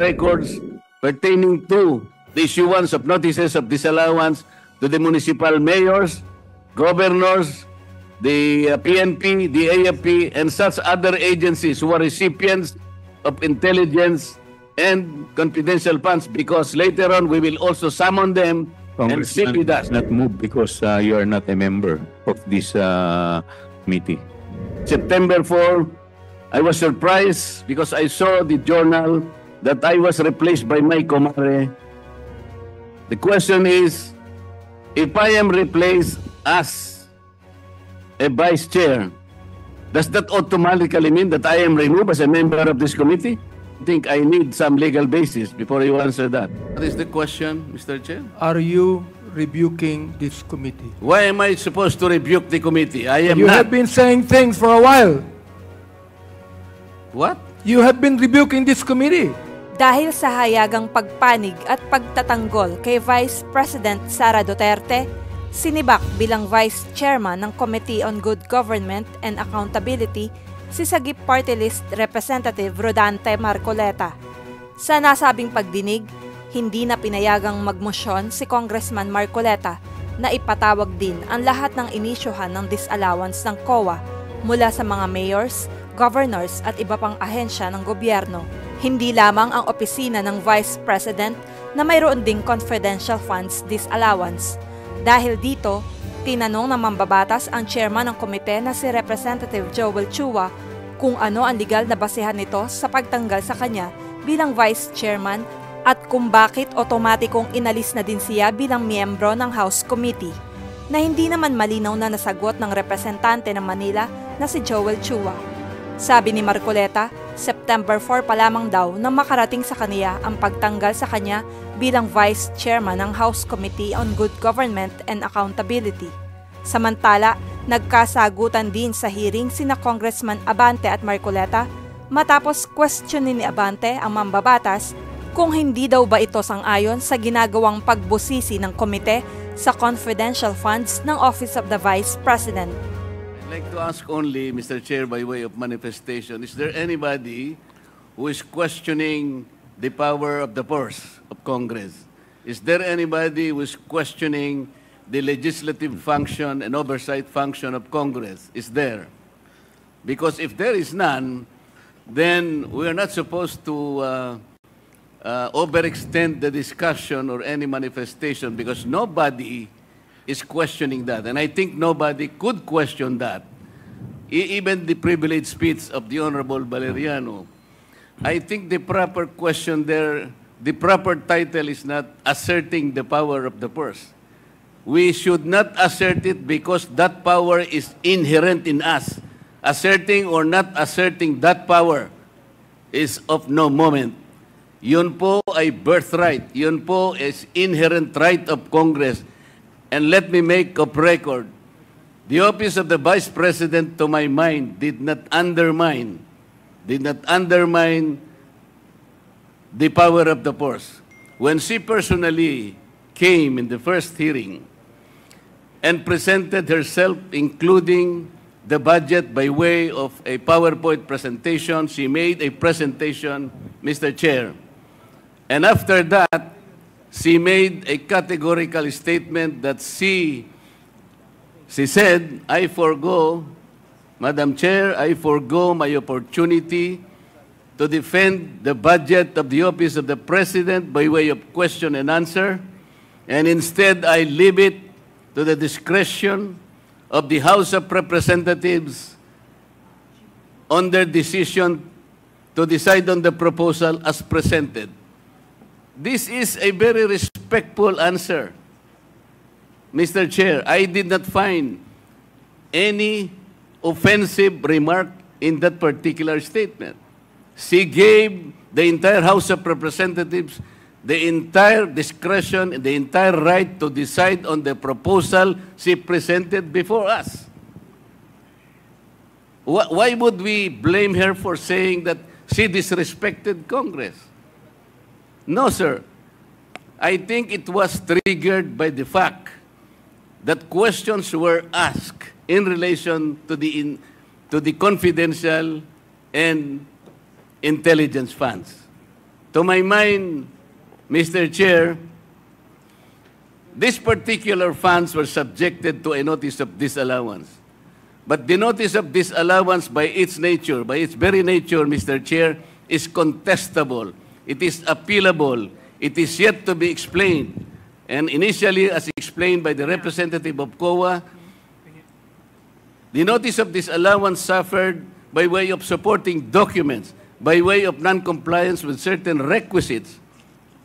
records pertaining to the issuance of notices of disallowance to the municipal mayors, governors, the PNP, uh, the AFP, and such other agencies who are recipients of intelligence and confidential funds because later on we will also summon them and sit with us. Not move because uh, you are not a member of this uh, meeting. September 4, I was surprised because I saw the journal that I was replaced by my comare. The question is, if I am replaced as a vice chair, does that automatically mean that I am removed as a member of this committee? I think I need some legal basis before you answer that. What is the question, Mr. Chair? Are you rebuking this committee? Why am I supposed to rebuke the committee? I am You not. have been saying things for a while. What? You have been rebuking this committee dahil sa hayagang pagpanig at pagtatanggol kay Vice President Sara Duterte, sinibak bilang Vice Chairman ng Committee on Good Government and Accountability si Sagip Party List Representative Rodante Marcoleta. Sa nasabing pagdinig, hindi na pinayagang magmosyon si Congressman Marcoleta na ipatawag din ang lahat ng inisyuhan ng disallowance ng COA mula sa mga mayors, governors at iba pang ahensya ng gobyerno hindi lamang ang opisina ng Vice President na mayroon ding confidential funds disallowance. Dahil dito, tinanong ng mambabatas ang chairman ng komite na si Representative Joel Chua kung ano ang legal na basehan nito sa pagtanggal sa kanya bilang vice chairman at kung bakit otomatikong inalis na din siya bilang miyembro ng House Committee na hindi naman malinaw na nasagot ng representante ng Manila na si Joel Chua. Sabi ni Marcoleta, September 4 pa lamang daw na makarating sa kaniya ang pagtanggal sa kanya bilang Vice Chairman ng House Committee on Good Government and Accountability. Samantala, nagkasagutan din sa hearing sina Congressman Abante at Marcoleta matapos questionin ni Abante ang mambabatas kung hindi daw ba ito sangayon sa ginagawang pagbusisi ng komite sa confidential funds ng Office of the Vice President. like to ask only, Mr. Chair, by way of manifestation, is there anybody who is questioning the power of the purse of Congress? Is there anybody who is questioning the legislative function and oversight function of Congress? Is there? Because if there is none, then we are not supposed to uh, uh, overextend the discussion or any manifestation because nobody is questioning that. And I think nobody could question that. E, even the privileged speech of the Honorable Valeriano. I think the proper question there, the proper title is not asserting the power of the purse. We should not assert it because that power is inherent in us. Asserting or not asserting that power is of no moment. Yun po ay birthright. Yun po is inherent right of Congress And let me make a record, the office of the Vice President, to my mind, did not undermine, did not undermine the power of the force. When she personally came in the first hearing and presented herself, including the budget by way of a PowerPoint presentation. She made a presentation, Mr. Chair. And after that, she made a categorical statement that she, she said, I forego, Madam Chair, I forego my opportunity to defend the budget of the Office of the President by way of question and answer, and instead I leave it to the discretion of the House of Representatives on their decision to decide on the proposal as presented. This is a very respectful answer. Mr. Chair, I did not find any offensive remark in that particular statement. She gave the entire House of Representatives the entire discretion, the entire right to decide on the proposal she presented before us. Why would we blame her for saying that she disrespected Congress? No, sir. I think it was triggered by the fact that questions were asked in relation to the, in, to the confidential and intelligence funds. To my mind, Mr. Chair, these particular funds were subjected to a notice of disallowance. But the notice of disallowance by its nature, by its very nature, Mr. Chair, is contestable It is appealable. It is yet to be explained. And initially, as explained by the representative of COA, the notice of this allowance suffered by way of supporting documents, by way of non-compliance with certain requisites.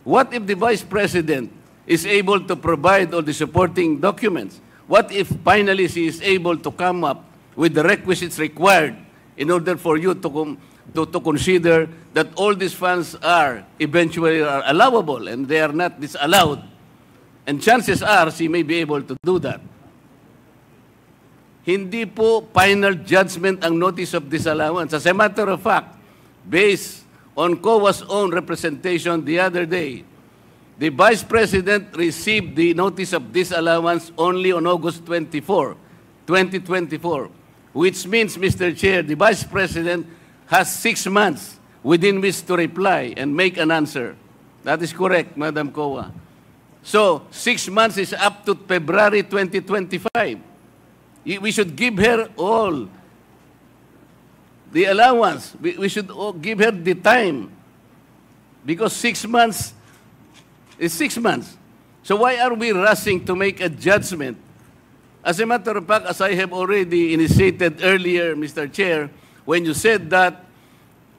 What if the Vice President is able to provide all the supporting documents? What if finally she is able to come up with the requisites required in order for you to, come? to, to consider that all these funds are eventually are allowable and they are not disallowed. And chances are she may be able to do that. Hindi po final judgment ang notice of disallowance. As a matter of fact, based on COA's own representation the other day, the Vice President received the notice of disallowance only on August 24, 2024, which means, Mr. Chair, the Vice President has six months within which to reply and make an answer. That is correct, Madam Kowa. So, six months is up to February 2025. We should give her all the allowance. We should give her the time. Because six months is six months. So why are we rushing to make a judgment? As a matter of fact, as I have already initiated earlier, Mr. Chair, when you said that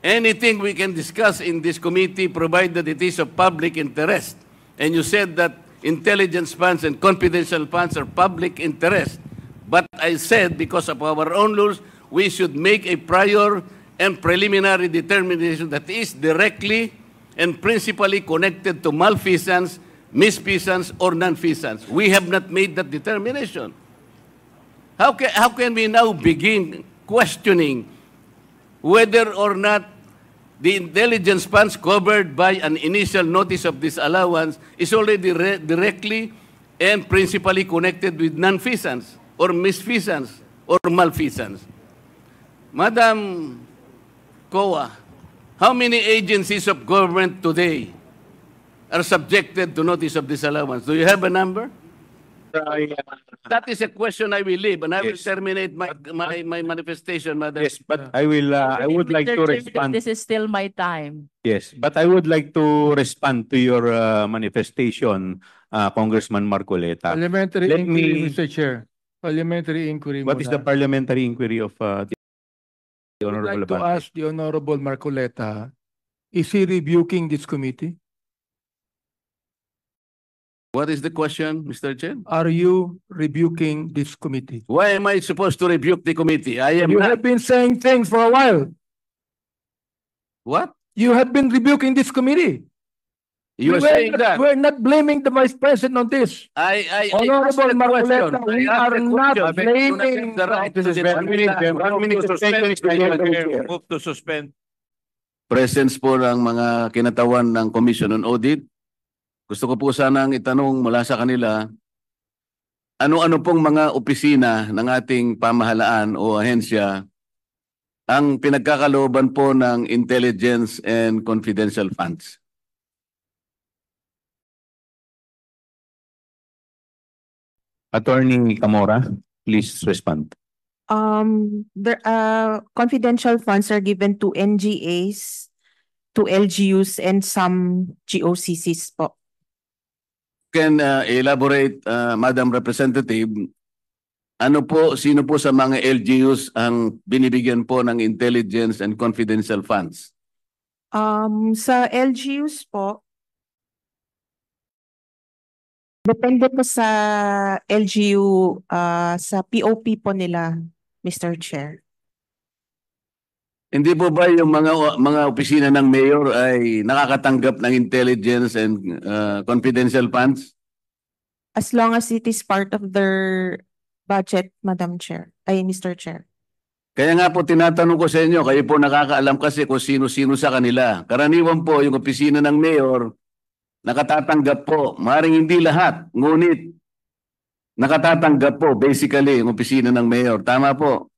anything we can discuss in this committee provided it is of public interest. And you said that intelligence funds and confidential funds are public interest. But I said because of our own rules, we should make a prior and preliminary determination that is directly and principally connected to malfeasance, misfeasance, or nonfeasance. We have not made that determination. How can, how can we now begin questioning whether or not the intelligence funds covered by an initial notice of disallowance is already directly and principally connected with nonfeasance or misfeasance or malfeasance. Madam Koa, how many agencies of government today are subjected to notice of disallowance? Do you have a number? That is a question I believe, and I will terminate my, my, my manifestation, Madam. Yes, but I will, uh, I would like to Mr. respond. This is still my time. Yes, but I would like to respond to your uh, manifestation, uh, Congressman Marcoleta. Parliamentary Let inquiry, me- Mr. Chair. Parliamentary inquiry What is the parliamentary inquiry of uh, the I'd Honorable like to ask the Honorable Marcoleta, is he rebuking this committee? What is the question, Mr. Chen? Are you rebuking this committee? Why am I supposed to rebuke the committee? I am You not. have been saying things for a while. What? You have been rebuking this committee. You are saying not- that. We're not blaming the vice president on this. I, I, Honorable that question. Marcoleta, we I asked are that not blaming. the right to suspend. to suspend. Presence po ng mga kinatawan ng Commission on Audit. Gusto ko po sanang itanong mula sa kanila, ano-ano pong mga opisina ng ating pamahalaan o ahensya ang pinagkakalooban po ng intelligence and confidential funds? Attorney Camora, please respond. Um, the uh, confidential funds are given to NGAs, to LGUs, and some GOCCs po can uh, elaborate, uh, Madam Representative, ano po, sino po sa mga LGUs ang binibigyan po ng intelligence and confidential funds? Um, sa LGUs po, depende po sa LGU, uh, sa POP po nila, Mr. Chair. Hindi po ba yung mga mga opisina ng mayor ay nakakatanggap ng intelligence and uh, confidential funds? As long as it is part of their budget, Madam Chair, ay Mr. Chair. Kaya nga po tinatanong ko sa inyo, kayo po nakakaalam kasi kung sino-sino sa kanila. Karaniwan po yung opisina ng mayor nakatatanggap po. Maring hindi lahat, ngunit nakatatanggap po basically yung opisina ng mayor. Tama po.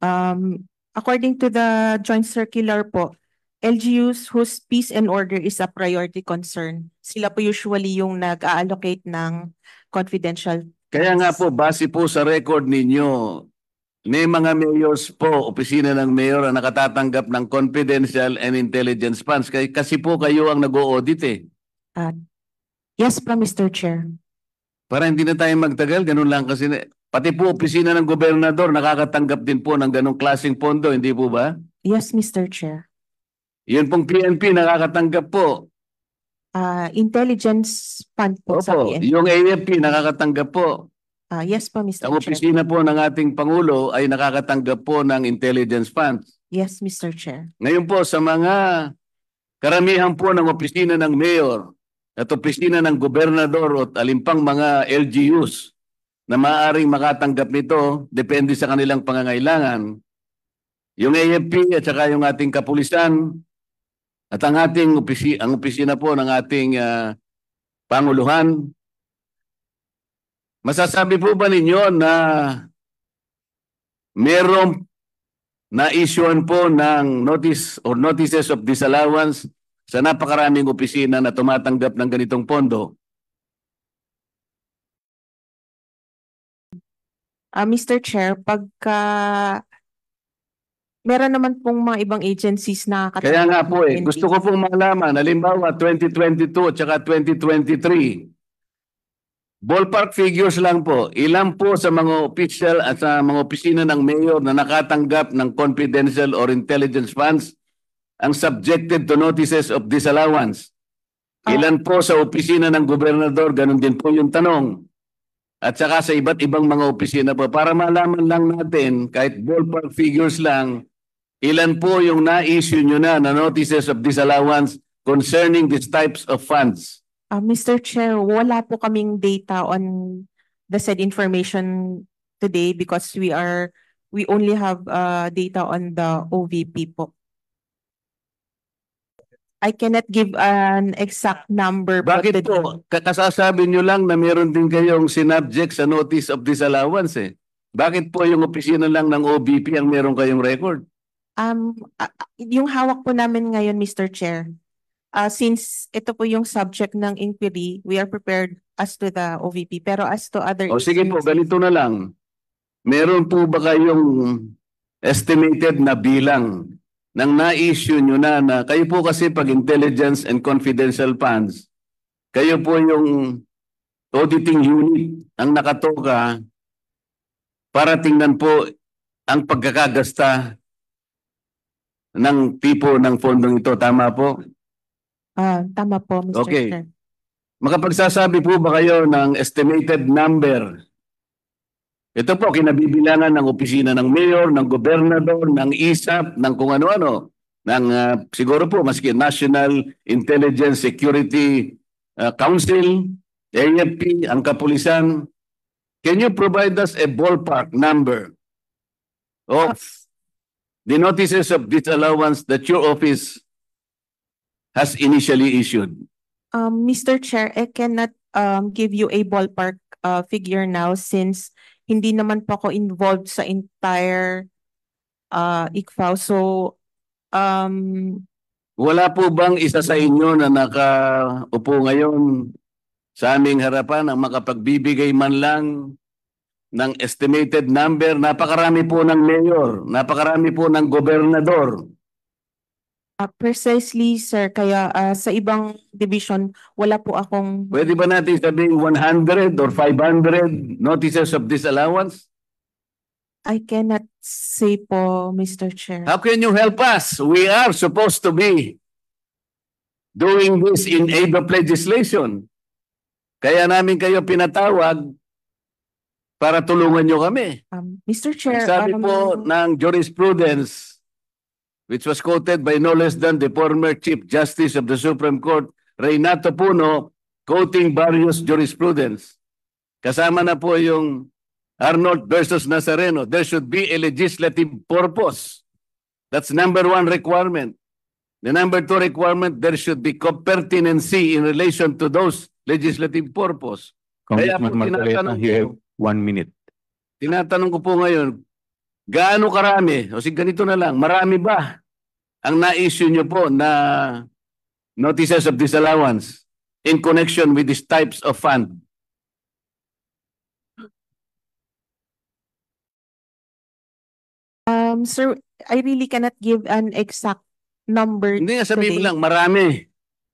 Um, According to the joint circular po, LGUs whose peace and order is a priority concern, sila po usually yung nag-allocate ng confidential. Kaya nga po, base po sa record ninyo, may mga mayors po, opisina ng mayor na nakatatanggap ng confidential and intelligence funds. Kasi po kayo ang nag-audit eh. Uh, yes po, Mr. Chair. Para hindi na tayo magtagal, ganun lang kasi Pati po opisina ng gobernador nakakatanggap din po ng ganong klaseng pondo, hindi po ba? Yes, Mr. Chair. Yun pong PNP nakakatanggap po. Uh, intelligence fund po Opo, sa PNP. Yung AFP nakakatanggap po. Uh, yes po, Mr. Ang Chair. opisina po ng ating Pangulo ay nakakatanggap po ng intelligence fund. Yes, Mr. Chair. Ngayon po sa mga karamihan po ng opisina ng mayor at opisina ng gobernador at alimpang mga LGUs, na maaaring makatanggap nito depende sa kanilang pangangailangan. Yung AFP at saka yung ating kapulisan at ang ating opisi ang opisina po ng ating uh, panguluhan. Masasabi po ba ninyo na merong na issuean po ng notice or notices of disallowance sa napakaraming opisina na tumatanggap ng ganitong pondo? Uh, ah, Mr. Chair, pagka meron naman pong mga ibang agencies na Kaya nga po eh, gusto ko pong malaman, halimbawa 2022 at saka 2023, ballpark figures lang po, ilan po sa mga official at sa mga opisina ng mayor na nakatanggap ng confidential or intelligence funds ang subjected to notices of disallowance? Ah. Ilan po sa opisina ng gobernador? Ganon din po yung tanong at saka sa iba't ibang mga opisina po para malaman lang natin kahit ballpark figures lang ilan po yung na-issue nyo na na notices of disallowance concerning these types of funds. Uh, ah, Mr. Chair, wala po kaming data on the said information today because we are we only have uh, data on the OVP po. I cannot give an exact number. Bakit po? Kakasasabi nyo lang na meron din kayong sinubject sa notice of disallowance eh. Bakit po yung opisina lang ng OBP ang meron kayong record? Um, uh, yung hawak po namin ngayon, Mr. Chair, uh, since ito po yung subject ng inquiry, we are prepared as to the OVP. Pero as to other... O sige po, ganito na lang. Meron po ba kayong estimated na bilang nang na-issue nyo na na kayo po kasi pag intelligence and confidential funds, kayo po yung auditing unit ang nakatoka para tingnan po ang pagkakagasta ng tipo ng fondong ito. Tama po? Ah, tama po, Mr. Okay. Chair. Makapagsasabi po ba kayo ng estimated number ito po, kinabibilangan ng opisina ng mayor, ng gobernador, ng ISAP, ng kung ano-ano. Ng, uh, siguro po, maski National Intelligence Security uh, Council, AFP, ang kapulisan. Can you provide us a ballpark number of the notices of disallowance that your office has initially issued? Um, Mr. Chair, I cannot um, give you a ballpark uh, figure now since hindi naman po ako involved sa entire uh, ICFAO. So, um, wala po bang isa sa inyo na nakaupo ngayon sa aming harapan ang makapagbibigay man lang ng estimated number? Napakarami po ng mayor, napakarami po ng gobernador, Ah, precisely, sir. Kaya ah, sa ibang division, wala po akong... Pwede ba natin sabihin 100 or 500 notices of disallowance? I cannot say po, Mr. Chair. How can you help us? We are supposed to be doing this in aid of legislation. Kaya namin kayo pinatawag para tulungan nyo kami. Um, Mr. Chair, Sabi ano po man- ng jurisprudence, which was quoted by no less than the former Chief Justice of the Supreme Court, Reynato Puno, quoting various jurisprudence. Kasama na po yung Arnold versus Nazareno. There should be a legislative purpose. That's number one requirement. The number two requirement, there should be co-pertinency in relation to those legislative purpose. Congressman Marcoleta, you have one minute. Tinatanong ko po ngayon, Gaano karami? O si ganito na lang, marami ba ang na-issue nyo po na notices of disallowance in connection with these types of fund? Um, sir, I really cannot give an exact number Hindi nga, sabihin today. mo lang, marami.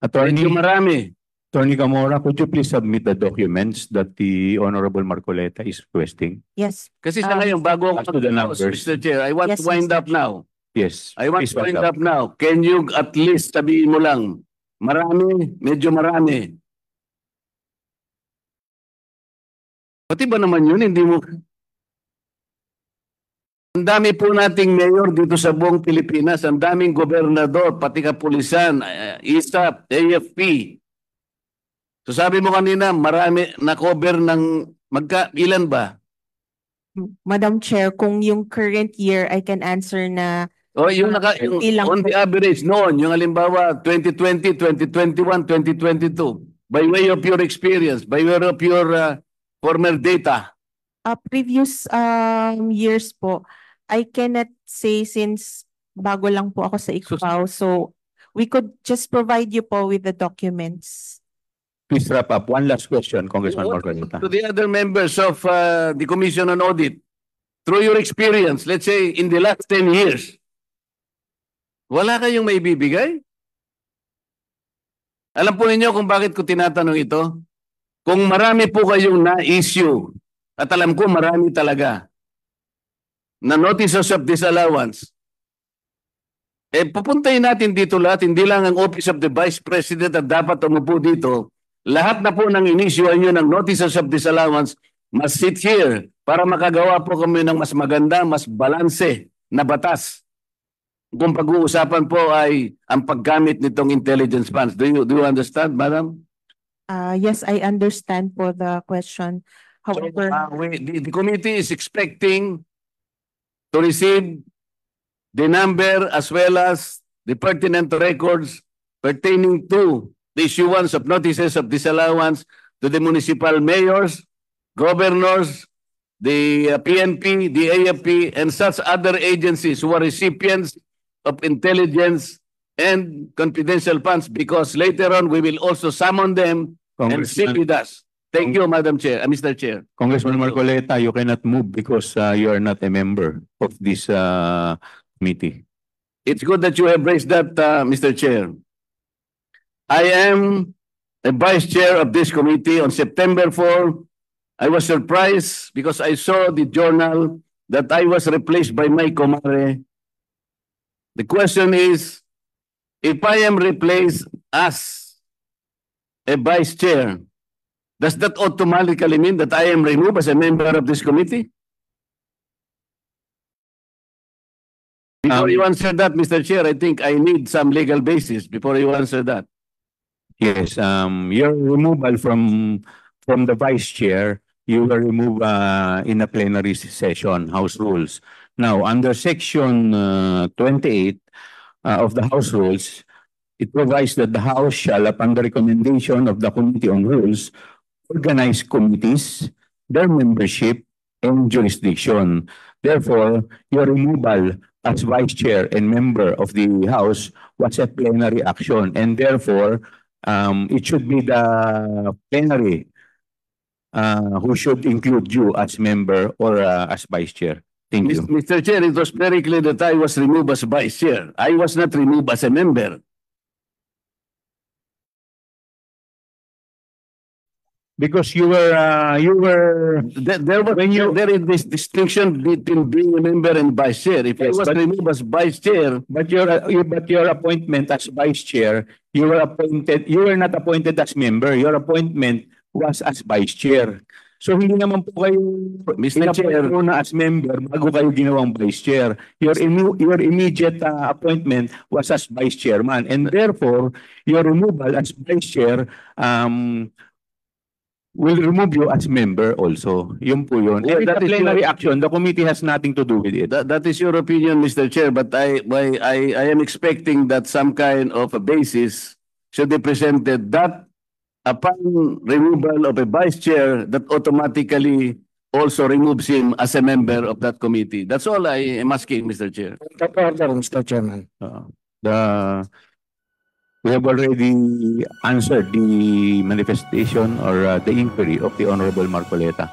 Attorney, Medyo marami. Attorney Gamora, could you please submit the documents that the Honorable Marcoleta is requesting? Yes. Kasi sa Ah, ngayon, bago Back to ako the mag-close, numbers. Mr. Chair, I want Yes, to wind Mr. up now. Yes. I want to wind up. up now. Can you at least sabihin mo lang, marami, medyo marami. Pati ba naman yun, hindi mo... Ang dami po nating mayor dito sa buong Pilipinas, ang daming gobernador, pati kapulisan, eh, ISAP, AFP, So sabi mo kanina, marami na cover ng magka ilan ba? Madam Chair, kung yung current year, I can answer na Oh, yung naka yung, ilang on the average noon, yung halimbawa 2020, 2021, 2022 by way of your experience, by way of your uh, former data. Uh, previous um, years po, I cannot say since bago lang po ako sa ICPAO. So, so we could just provide you po with the documents. Please wrap up. One last question, Congressman Margarita. To the other members of uh, the Commission on Audit, through your experience, let's say in the last 10 years, wala kayong maibibigay? Alam po ninyo kung bakit ko tinatanong ito? Kung marami po kayong na-issue, at alam ko marami talaga, na notices of disallowance, eh pupuntayin natin dito lahat, hindi lang ang Office of the Vice President at dapat umupo dito, lahat na po ng inisyu nyo ng notices of disallowance must sit here para makagawa po kami ng mas maganda, mas balanse na batas. Kung pag-uusapan po ay ang paggamit nitong intelligence funds. Do you, do you understand, madam? Uh, yes, I understand for the question. However, so, uh, ah, we, the, the committee is expecting to receive the number as well as the pertinent records pertaining to the issuance of notices of disallowance to the municipal mayors, governors, the PNP, uh, the AFP, and such other agencies who are recipients of intelligence and confidential funds because later on we will also summon them and sit with us. Thank you, Madam Chair, uh, Mr. Chair. Congressman Marcoleta, you cannot move because uh, you are not a member of this uh, committee. It's good that you have raised that, uh, Mr. Chair. I am a vice chair of this committee. On September 4, I was surprised because I saw the journal that I was replaced by my comare. The question is, if I am replaced as a vice chair, does that automatically mean that I am removed as a member of this committee? Before um, you answer that, Mr. Chair, I think I need some legal basis before you answer that. Yes, um, your removal from from the vice chair, you were removed uh, in a plenary session, House Rules. Now, under Section uh, 28 uh, of the House Rules, it provides that the House shall, upon the recommendation of the Committee on Rules, organize committees, their membership, and jurisdiction. Therefore, your removal as vice chair and member of the House was a plenary action, and therefore, Um, it should be the plenary uh, who should include you as member or uh, as vice chair. Thank you. Mr. Chair, it was very clear that I was removed as vice chair. I was not removed as a member. because you were uh, you were There, there was when you there is this distinction between being a member and vice chair. If I was but- as vice chair, But your, you- but your appointment as vice chair, you were appointed, you were not appointed as member. Your appointment was as vice chair. So hindi naman po kayo Mr. Chair, na as member bago kayo ginawang vice chair. Your, your immediate uh, appointment was as vice chairman and therefore your removal as vice chair um, will remove you as member also. Yun po yun. Well, that is your action. The committee has nothing to do with it. That, that is your opinion, Mr. Chair, but I, I, I, I am expecting that some kind of a basis should be presented that upon removal of a vice chair, that automatically also removes him as a member of that committee. That's all I am asking, Mr. Chair. Mr. Chairman. Uh, the We have already answered the manifestation or uh, the inquiry of the Honorable Marcoleta.